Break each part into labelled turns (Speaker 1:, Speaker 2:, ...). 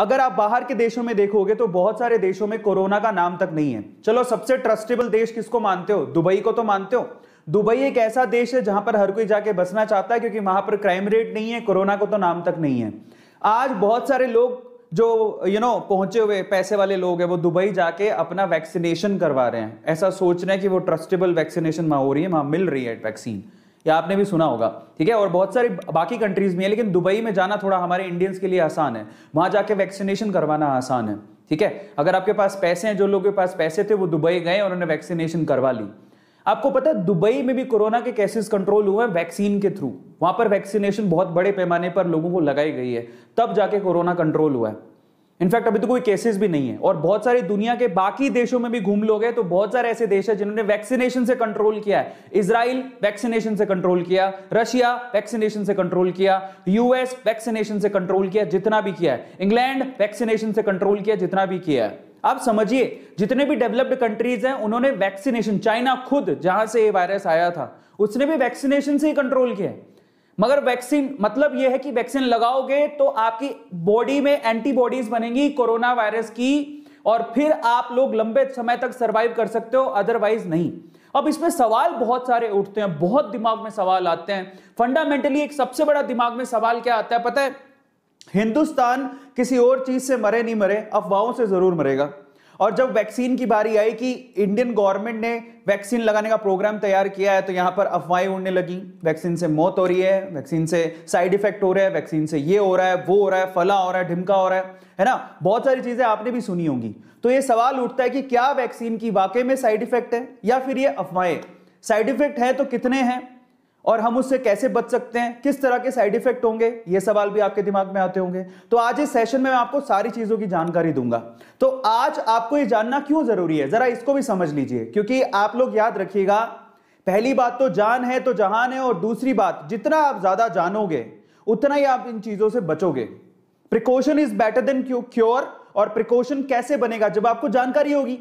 Speaker 1: अगर आप बाहर के देशों में देखोगे तो बहुत सारे देशों में कोरोना का नाम तक नहीं है चलो सबसे ट्रस्टेबल देश किसको मानते हो दुबई को तो मानते हो दुबई एक ऐसा देश है जहां पर हर कोई जाके बसना चाहता है क्योंकि वहां पर क्राइम रेट नहीं है कोरोना को तो नाम तक नहीं है आज बहुत सारे लोग जो यू you नो know, पहुंचे हुए पैसे वाले लोग हैं वो दुबई जाके अपना वैक्सीनेशन करवा रहे हैं ऐसा सोच रहे हैं कि वो ट्रस्टेबल वैक्सीनेशन वहां हो रही है वहां मिल रही है वैक्सीन या आपने भी सुना होगा ठीक है और बहुत सारी बाकी कंट्रीज में है लेकिन दुबई में जाना थोड़ा हमारे इंडियंस के लिए आसान है वहां जाके वैक्सीनेशन करवाना आसान है ठीक है अगर आपके पास पैसे हैं जो लोगों के पास पैसे थे वो दुबई गए और उन्होंने वैक्सीनेशन करवा ली आपको पता है दुबई में भी कोरोना के केसेस कंट्रोल हुए हैं वैक्सीन के थ्रू वहां पर वैक्सीनेशन बहुत बड़े पैमाने पर लोगों को लगाई गई है तब जाके कोरोना कंट्रोल हुआ है इनफैक्ट अभी तो कोई केसेस भी नहीं है और बहुत सारे दुनिया के बाकी देशों में भी घूम लोगे तो बहुत सारे ऐसे देश है जिन्होंने वैक्सीनेशन से कंट्रोल किया है इसराइल वैक्सीनेशन से कंट्रोल किया रशिया वैक्सीनेशन से कंट्रोल किया यूएस वैक्सीनेशन से कंट्रोल किया जितना भी किया है इंग्लैंड वैक्सीनेशन से कंट्रोल किया जितना भी किया है आप समझिए जितने भी डेवलप्ड कंट्रीज हैं उन्होंने वैक्सीनेशन चाइना खुद जहां से ये वायरस आया था उसने भी वैक्सीनेशन से ही कंट्रोल किया है मगर वैक्सीन मतलब यह है कि वैक्सीन लगाओगे तो आपकी बॉडी में एंटीबॉडीज बनेंगी कोरोना वायरस की और फिर आप लोग लंबे समय तक सरवाइव कर सकते हो अदरवाइज नहीं अब इसमें सवाल बहुत सारे उठते हैं बहुत दिमाग में सवाल आते हैं फंडामेंटली एक सबसे बड़ा दिमाग में सवाल क्या आता है पता है हिंदुस्तान किसी और चीज से मरे नहीं मरे अफवाहों से जरूर मरेगा और जब वैक्सीन की बारी आई कि इंडियन गवर्नमेंट ने वैक्सीन लगाने का प्रोग्राम तैयार किया है तो यहां पर अफवाहें उड़ने लगी वैक्सीन से मौत हो रही है वैक्सीन से साइड इफेक्ट हो रहा है वैक्सीन से ये हो रहा है वो हो रहा है फला हो रहा है ढिमका हो रहा है है ना बहुत सारी चीज़ें आपने भी सुनी होंगी तो ये सवाल उठता है कि क्या वैक्सीन की वाकई में साइड इफेक्ट है या फिर ये अफवाहें साइड इफेक्ट है तो कितने हैं और हम उससे कैसे बच सकते हैं किस तरह के साइड इफेक्ट होंगे ये सवाल भी आपके दिमाग में आते होंगे तो आज इस सेशन में मैं आपको सारी चीजों की जानकारी दूंगा तो आज आपको ये जानना क्यों जरूरी है जरा इसको भी समझ लीजिए क्योंकि आप लोग याद रखिएगा पहली बात तो जान है तो जहान है और दूसरी बात जितना आप ज्यादा जानोगे उतना ही आप इन चीजों से बचोगे precaution is better than cure और प्रिकॉशन कैसे बनेगा जब आपको जानकारी होगी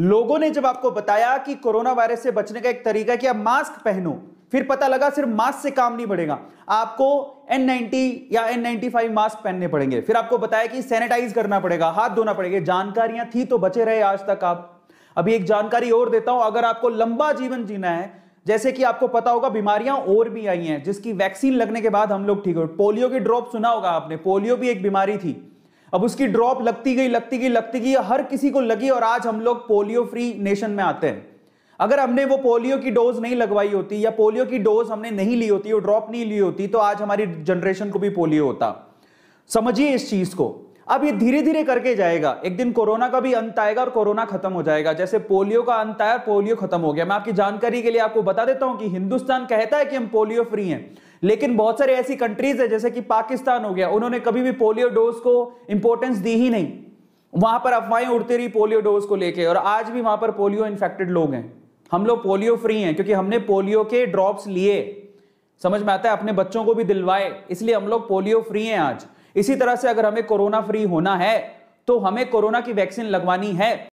Speaker 1: लोगों ने जब आपको बताया कि कोरोना वायरस से बचने का एक तरीका है कि आप मास्क पहनो फिर पता लगा सिर्फ मास्क से काम नहीं बढ़ेगा आपको N90 या N95 मास्क पहनने पड़ेंगे फिर आपको बताया कि सैनिटाइज करना पड़ेगा हाथ धोना पड़ेगा जानकारियां थी तो बचे रहे आज तक आप अभी एक जानकारी और देता हूं अगर आपको लंबा जीवन जीना है जैसे कि आपको पता होगा बीमारियां और भी आई हैं जिसकी वैक्सीन लगने के बाद हम लोग ठीक हो पोलियो की ड्रॉप सुना होगा आपने पोलियो भी एक बीमारी थी अब उसकी ड्रॉप लगती गई लगती गई लगती गई हर किसी को लगी और आज हम लोग पोलियो फ्री नेशन में आते हैं अगर हमने वो पोलियो की डोज नहीं लगवाई होती या पोलियो की डोज हमने नहीं ली होती वो ड्रॉप नहीं ली होती तो आज हमारी जनरेशन को भी पोलियो होता समझिए इस चीज को अब ये धीरे धीरे करके जाएगा एक दिन कोरोना का भी अंत आएगा और कोरोना खत्म हो जाएगा जैसे पोलियो का अंत आया पोलियो खत्म हो गया मैं आपकी जानकारी के लिए आपको बता देता हूं कि हिंदुस्तान कहता है कि हम पोलियो फ्री हैं लेकिन बहुत सारी ऐसी कंट्रीज है जैसे कि पाकिस्तान हो गया उन्होंने कभी भी पोलियो डोज को इंपोर्टेंस दी ही नहीं वहां पर अफवाहें उड़ती रही पोलियो डोज को लेकर और आज भी वहां पर पोलियो इन्फेक्टेड लोग हैं हम लोग पोलियो फ्री हैं क्योंकि हमने पोलियो के ड्रॉप्स लिए समझ में आता है अपने बच्चों को भी दिलवाए इसलिए हम लोग पोलियो फ्री हैं आज इसी तरह से अगर हमें कोरोना फ्री होना है तो हमें कोरोना की वैक्सीन लगवानी है